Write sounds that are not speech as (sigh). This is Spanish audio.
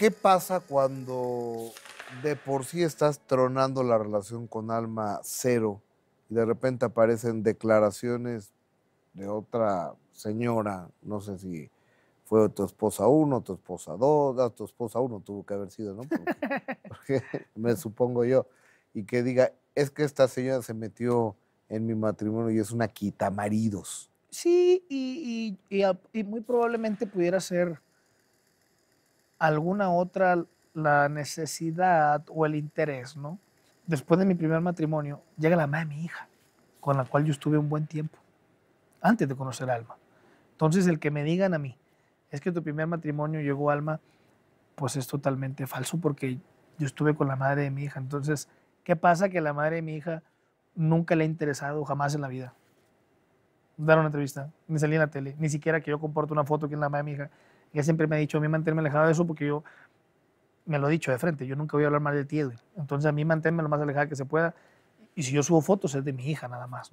¿Qué pasa cuando de por sí estás tronando la relación con Alma cero y de repente aparecen declaraciones de otra señora, no sé si fue tu esposa uno, tu esposa dos, ah, tu esposa uno tuvo que haber sido, ¿no? (laughs) Porque, me supongo yo, y que diga, es que esta señora se metió en mi matrimonio y es una quitamaridos. Sí, y muy probablemente pudiera ser alguna otra la necesidad o el interés, ¿no? Después de mi primer matrimonio, llega la madre de mi hija, con la cual yo estuve un buen tiempo, antes de conocer a Alma. Entonces, el que me digan a mí, es que tu primer matrimonio llegó Alma, pues es totalmente falso, porque yo estuve con la madre de mi hija. Entonces, ¿qué pasa? Que la madre de mi hija nunca le ha interesado jamás en la vida dar una entrevista, ni salí en la tele, ni siquiera que yo comporte una foto que es la madre de mi hija. Ella siempre me ha dicho a mí mantenerme alejada de eso porque yo me lo he dicho de frente, yo nunca voy a hablar mal de ti, Entonces a mí mantenerme lo más alejada que se pueda. Y si yo subo fotos es de mi hija nada más.